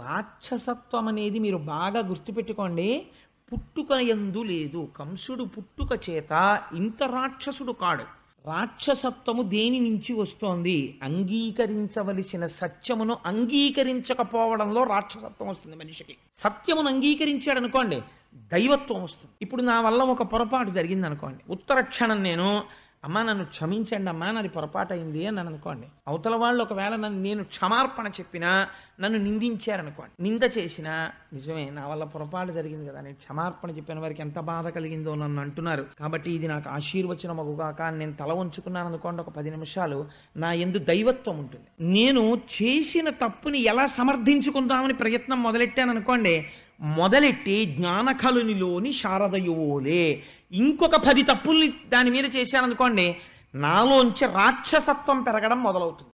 రాక్షసత్వం అనేది మీరు బాగా గుర్తుపెట్టుకోండి పుట్టుక ఎందు లేదు కంసుడు పుట్టుక చేత ఇంత రాక్షసుడు కాడు రాక్షసత్వము దేని నుంచి వస్తోంది అంగీకరించవలసిన సత్యమును అంగీకరించకపోవడంలో రాక్షసత్వం వస్తుంది మనిషికి సత్యమును అంగీకరించాడు అనుకోండి దైవత్వం వస్తుంది ఇప్పుడు నా వల్ల ఒక పొరపాటు జరిగింది అనుకోండి ఉత్తర క్షణం నేను అమ్మ నన్ను క్షమించండి అమ్మా నాది పొరపాటైంది అని అనుకోండి అవతల వాళ్ళు ఒకవేళ నన్ను నేను క్షమార్పణ చెప్పినా నన్ను నిందించారనుకోండి నింద చేసినా నిజమే నా వల్ల పొరపాటు జరిగింది కదా నేను క్షమార్పణ చెప్పిన వారికి ఎంత బాధ కలిగిందో నన్ను అంటున్నారు కాబట్టి ఇది నాకు ఆశీర్వచనం అగుగాక నేను తల ఉంచుకున్నాను అనుకోండి ఒక పది నిమిషాలు నా ఎందు దైవత్వం ఉంటుంది నేను చేసిన తప్పుని ఎలా సమర్థించుకుందామని ప్రయత్నం మొదలెట్టాను అనుకోండి మొదలెట్టి జ్ఞానకలునిలోని శారదయోలే ఇంకొక పది తప్పుల్ని దాని మీద చేశాననుకోండి నాలోంచి రాక్షసత్వం పెరగడం మొదలవుతుంది